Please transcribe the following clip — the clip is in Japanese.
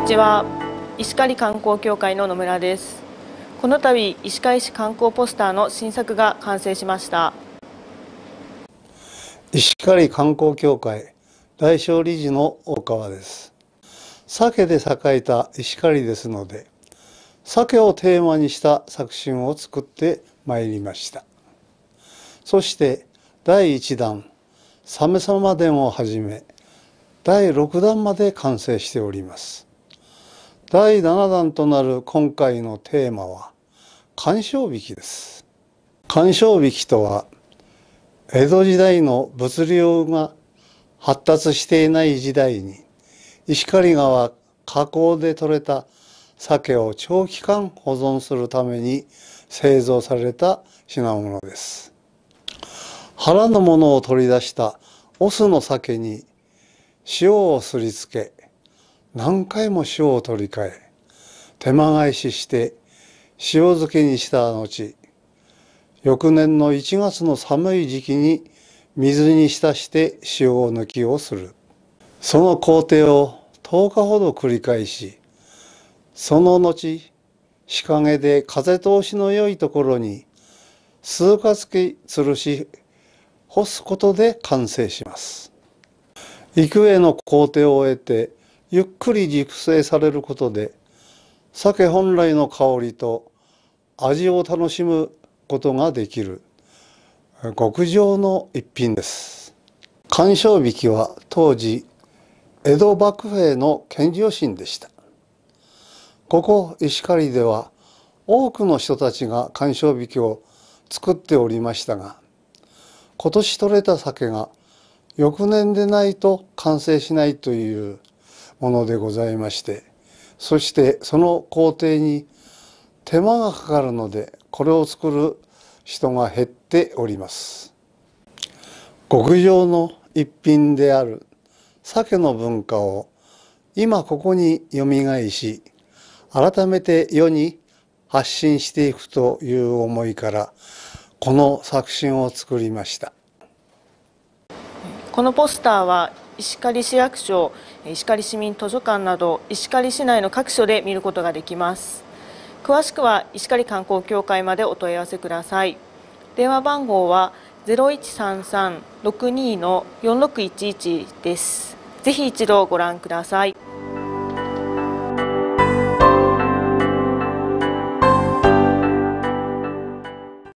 にちは石狩観光協会の野村ですこの度石狩市観光ポスターの新作が完成しました石狩観光協会大表理事の大川です鮭で栄えた石狩ですので鮭をテーマにした作品を作ってまいりましたそして第1弾「サメ様伝」をはじめ第6弾まで完成しております第7弾となる今回のテーマは鑑賞引き」です鑑賞引きとは江戸時代の物流が発達していない時代に石狩川河口で採れた鮭を長期間保存するために製造された品物です腹のものを取り出したオスの鮭に塩をすりつけ何回も塩を取り替え手間返しして塩漬けにした後翌年の1月の寒い時期に水に浸して塩抜きをするその工程を10日ほど繰り返しその後日陰で風通しの良いところに数か月吊るし干すことで完成します幾重の工程を終えてゆっくり熟成されることで鮭本来の香りと味を楽しむことができる極上の一品です鑑賞引きは当時江戸幕府への献上心でしたここ石狩では多くの人たちが鑑賞引きを作っておりましたが今年取れた酒が翌年でないと完成しないというものでございましてそしてその工程に手間がかかるのでこれを作る人が減っております極上の一品である鮭の文化を今ここによみがえし改めて世に発信していくという思いからこの作品を作りましたこのポスターは石狩市役所石狩市民図書館など石狩市内の各所で見ることができます詳しくは石狩観光協会までお問い合わせください電話番号は0133-62-4611ですぜひ一度ご覧ください。